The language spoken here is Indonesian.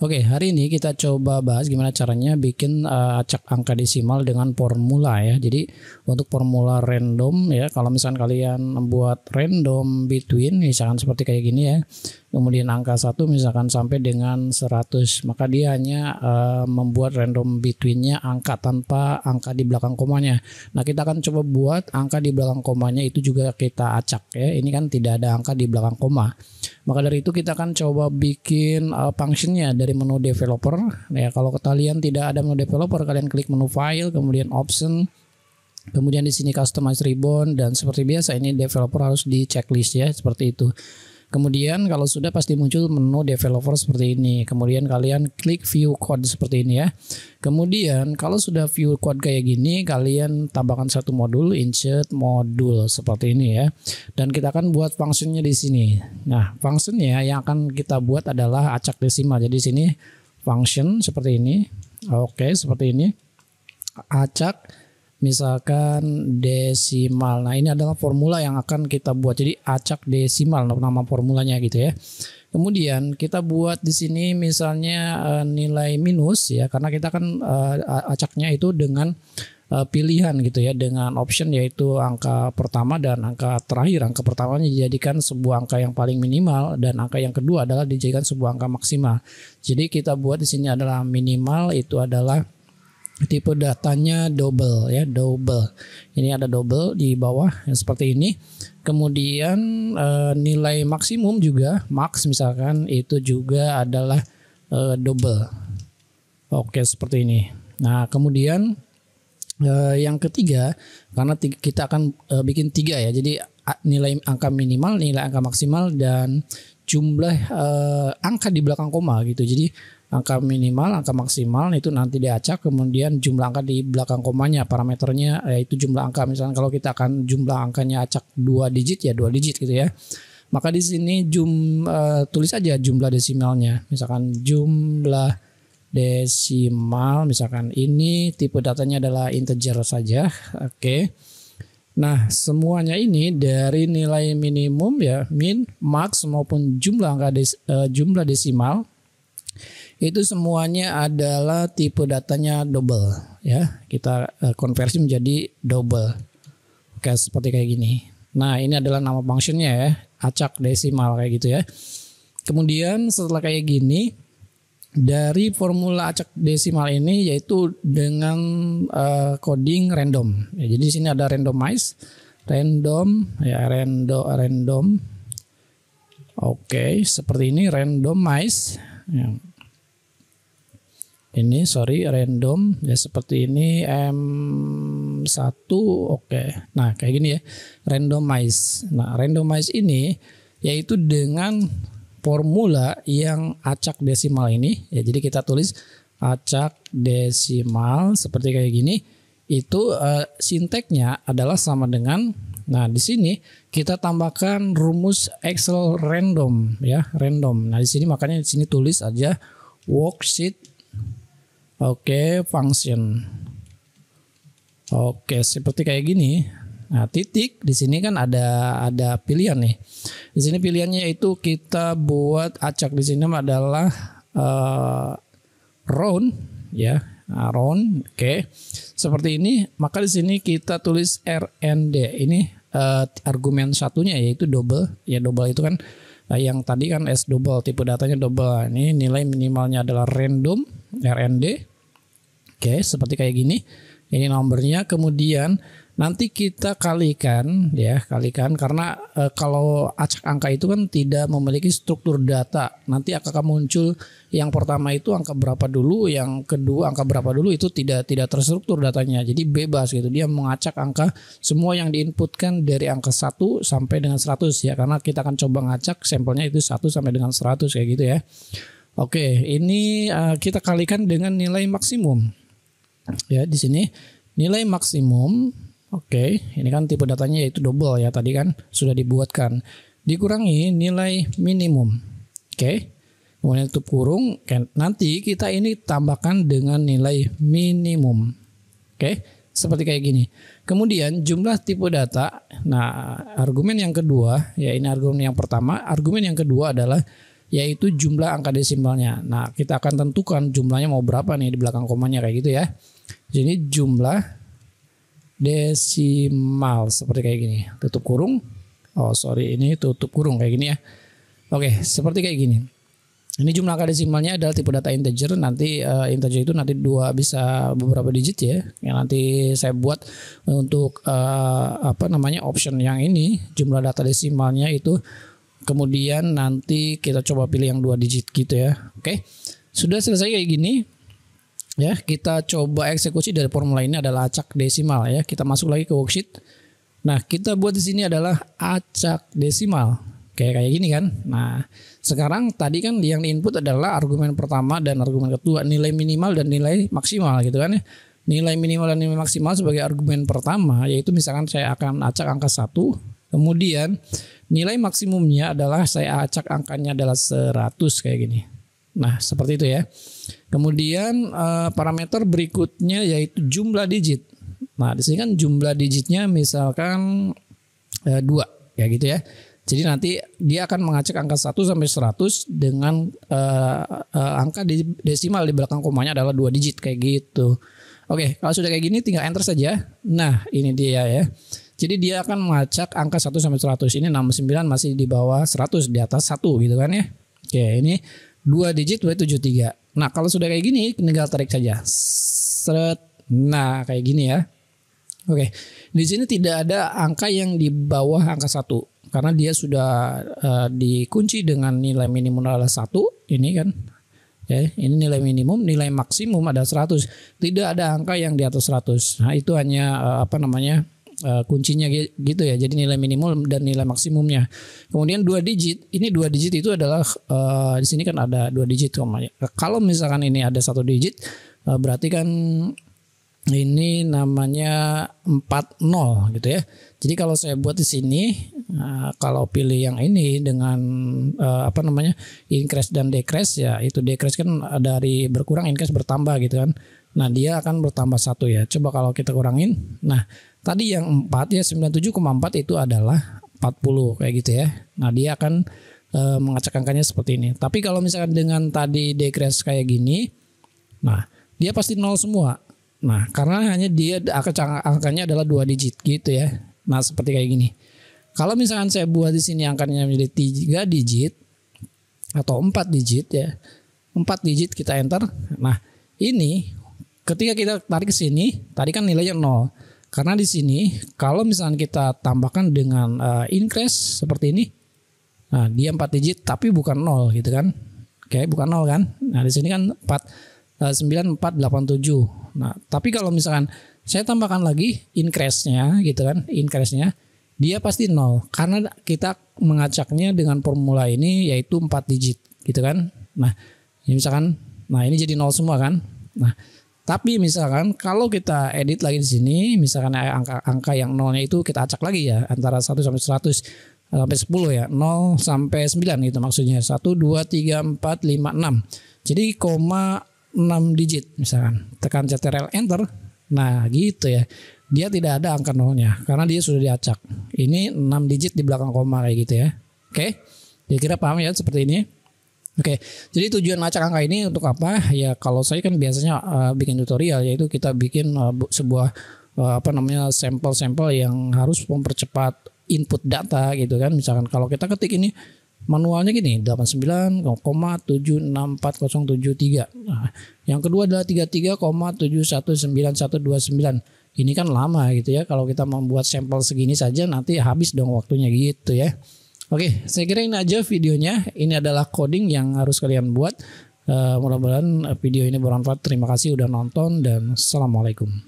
Oke, hari ini kita coba bahas gimana caranya bikin uh, acak angka desimal dengan formula ya. Jadi untuk formula random ya, kalau misalkan kalian membuat random between misalkan seperti kayak gini ya kemudian angka satu misalkan sampai dengan 100 maka dia hanya uh, membuat random betweennya angka tanpa angka di belakang komanya nah kita akan coba buat angka di belakang komanya itu juga kita acak ya ini kan tidak ada angka di belakang koma maka dari itu kita akan coba bikin uh, functionnya dari menu developer nah, ya kalau kalian tidak ada menu developer kalian klik menu file kemudian option kemudian di sini customize ribbon dan seperti biasa ini developer harus di checklist ya seperti itu Kemudian kalau sudah pasti muncul menu developer seperti ini. Kemudian kalian klik view code seperti ini ya. Kemudian kalau sudah view code kayak gini, kalian tambahkan satu modul insert modul seperti ini ya. Dan kita akan buat fungsinya di sini. Nah, fungsinya yang akan kita buat adalah acak desimal. Jadi di sini function seperti ini. Oke, seperti ini. Acak misalkan desimal. Nah, ini adalah formula yang akan kita buat. Jadi acak desimal nama formulanya gitu ya. Kemudian kita buat di sini misalnya eh, nilai minus ya karena kita kan eh, acaknya itu dengan eh, pilihan gitu ya dengan option yaitu angka pertama dan angka terakhir. Angka pertamanya dijadikan sebuah angka yang paling minimal dan angka yang kedua adalah dijadikan sebuah angka maksimal. Jadi kita buat di sini adalah minimal itu adalah tipe datanya double ya double ini ada double di bawah yang seperti ini kemudian e, nilai maksimum juga max misalkan itu juga adalah e, double oke seperti ini nah kemudian e, yang ketiga karena tiga, kita akan e, bikin tiga ya jadi nilai angka minimal nilai angka maksimal dan jumlah e, angka di belakang koma gitu jadi angka minimal, angka maksimal nah itu nanti diacak kemudian jumlah angka di belakang komanya parameternya yaitu eh, jumlah angka misalnya kalau kita akan jumlah angkanya acak dua digit ya dua digit gitu ya. Maka di sini jum uh, tulis aja jumlah desimalnya. Misalkan jumlah desimal misalkan ini tipe datanya adalah integer saja. Oke. Okay. Nah, semuanya ini dari nilai minimum ya, min, max maupun jumlah angka des, uh, jumlah desimal itu semuanya adalah tipe datanya double ya kita uh, konversi menjadi double kayak seperti kayak gini nah ini adalah nama functionnya ya acak desimal kayak gitu ya kemudian setelah kayak gini dari formula acak desimal ini yaitu dengan uh, coding random ya, jadi di sini ada randomize random ya random random oke seperti ini randomize ya, ini sorry random ya seperti ini M1 oke. Okay. Nah, kayak gini ya. Randomize. Nah, randomize ini yaitu dengan formula yang acak desimal ini ya. Jadi kita tulis acak desimal seperti kayak gini itu uh, sinteknya adalah sama dengan nah di sini kita tambahkan rumus Excel random ya, random. Nah, di sini makanya di sini tulis aja worksheet Oke, function. Oke, seperti kayak gini. Nah, titik di sini kan ada ada pilihan nih. Di sini pilihannya itu kita buat acak di sini adalah uh, round ya, nah, round. Oke. Seperti ini, maka di sini kita tulis RND. Ini uh, argumen satunya yaitu double. Ya double itu kan Nah, yang tadi kan S double tipe datanya double. Nah, ini nilai minimalnya adalah random RND. Oke, okay, seperti kayak gini. Ini nomornya. Kemudian nanti kita kalikan ya, kalikan karena e, kalau acak angka itu kan tidak memiliki struktur data. Nanti akan muncul yang pertama itu angka berapa dulu, yang kedua angka berapa dulu itu tidak tidak terstruktur datanya. Jadi bebas gitu. Dia mengacak angka semua yang diinputkan dari angka 1 sampai dengan 100 ya karena kita akan coba ngacak sampelnya itu 1 sampai dengan 100 kayak gitu ya. Oke, ini uh, kita kalikan dengan nilai maksimum ya di sini nilai maksimum oke okay, ini kan tipe datanya yaitu double ya tadi kan sudah dibuatkan dikurangi nilai minimum oke okay. kemudian tutup kurung nanti kita ini tambahkan dengan nilai minimum oke okay. seperti kayak gini kemudian jumlah tipe data nah argumen yang kedua ya ini argumen yang pertama argumen yang kedua adalah yaitu jumlah angka desimalnya. Nah, kita akan tentukan jumlahnya mau berapa nih di belakang komanya kayak gitu ya. Jadi jumlah desimal seperti kayak gini. Tutup kurung. Oh sorry ini tutup kurung kayak gini ya. Oke seperti kayak gini. Ini jumlah angka desimalnya adalah tipe data integer. Nanti uh, integer itu nanti dua bisa beberapa digit ya. Yang nanti saya buat untuk uh, apa namanya option yang ini jumlah data desimalnya itu kemudian nanti kita coba pilih yang dua digit gitu ya. Oke. Sudah selesai kayak gini ya kita coba eksekusi dari formula ini adalah acak desimal ya kita masuk lagi ke worksheet nah kita buat di sini adalah acak desimal kayak kayak gini kan nah sekarang tadi kan yang diinput adalah argumen pertama dan argumen kedua nilai minimal dan nilai maksimal gitu kan ya nilai minimal dan nilai maksimal sebagai argumen pertama yaitu misalkan saya akan acak angka satu kemudian nilai maksimumnya adalah saya acak angkanya adalah 100 kayak gini Nah, seperti itu ya. Kemudian uh, parameter berikutnya yaitu jumlah digit. Nah, di sini kan jumlah digitnya misalkan uh, dua ya gitu ya. Jadi nanti dia akan mengacak angka 1 sampai 100 dengan uh, uh, angka desimal di belakang komanya adalah dua digit kayak gitu. Oke, kalau sudah kayak gini tinggal enter saja. Nah, ini dia ya. Jadi dia akan mengacak angka 1 sampai 100. Ini 69 masih di bawah 100, di atas 1 gitu kan ya. Oke, ini dua digit berarti tiga. Nah, kalau sudah kayak gini tinggal tarik saja. Seret. Nah, kayak gini ya. Oke. Di sini tidak ada angka yang di bawah angka satu, karena dia sudah uh, dikunci dengan nilai minimum adalah satu. ini kan. Ya, ini nilai minimum, nilai maksimum ada 100. Tidak ada angka yang di atas 100. Nah, itu hanya eh, apa namanya? uh, kuncinya gitu ya. Jadi nilai minimum dan nilai maksimumnya. Kemudian dua digit, ini dua digit itu adalah uh, di sini kan ada dua digit Kalau misalkan ini ada satu digit, uh, berarti kan ini namanya 40 gitu ya. Jadi kalau saya buat di sini, kalau pilih yang ini dengan apa namanya increase dan decrease ya, itu decrease kan dari berkurang, increase bertambah gitu kan. Nah dia akan bertambah satu ya. Coba kalau kita kurangin, nah Tadi yang 4 ya 97,4 itu adalah 40 kayak gitu ya. Nah, dia akan e, eh, mengacak angkanya seperti ini. Tapi kalau misalkan dengan tadi decrease kayak gini, nah, dia pasti nol semua. Nah, karena hanya dia angkanya adalah dua digit gitu ya. Nah, seperti kayak gini. Kalau misalkan saya buat di sini angkanya menjadi 3 digit atau 4 digit ya. 4 digit kita enter. Nah, ini ketika kita tarik ke sini, tadi kan nilainya nol. Karena di sini kalau misalnya kita tambahkan dengan uh, increase seperti ini, nah dia 4 digit tapi bukan 0 gitu kan. Oke, bukan 0 kan. Nah, di sini kan 4 uh, eh, tujuh. Nah, tapi kalau misalkan saya tambahkan lagi increase-nya gitu kan, increase-nya dia pasti nol karena kita mengacaknya dengan formula ini yaitu 4 digit gitu kan. Nah, ini ya misalkan nah ini jadi nol semua kan. Nah, tapi misalkan kalau kita edit lagi di sini, misalkan angka-angka yang nolnya itu kita acak lagi ya antara 1 sampai 100 eh, sampai 10 ya 0 sampai 9 gitu maksudnya 1 2 3 4 5 6 jadi koma 6 digit misalkan tekan CTRL enter nah gitu ya dia tidak ada angka nolnya karena dia sudah diacak ini 6 digit di belakang koma kayak gitu ya oke Okay? kira-kira paham ya seperti ini Oke, okay. jadi tujuan lacak angka ini untuk apa? Ya kalau saya kan biasanya uh, bikin tutorial, yaitu kita bikin uh, sebuah uh, apa namanya sampel-sampel yang harus mempercepat input data gitu kan. Misalkan kalau kita ketik ini manualnya gini 89,764073. Nah, yang kedua adalah 33,719129. Ini kan lama gitu ya. Kalau kita membuat sampel segini saja nanti habis dong waktunya gitu ya. Oke, saya kira ini aja videonya. Ini adalah coding yang harus kalian buat. Uh, mudah-mudahan video ini bermanfaat. Terima kasih udah nonton dan assalamualaikum.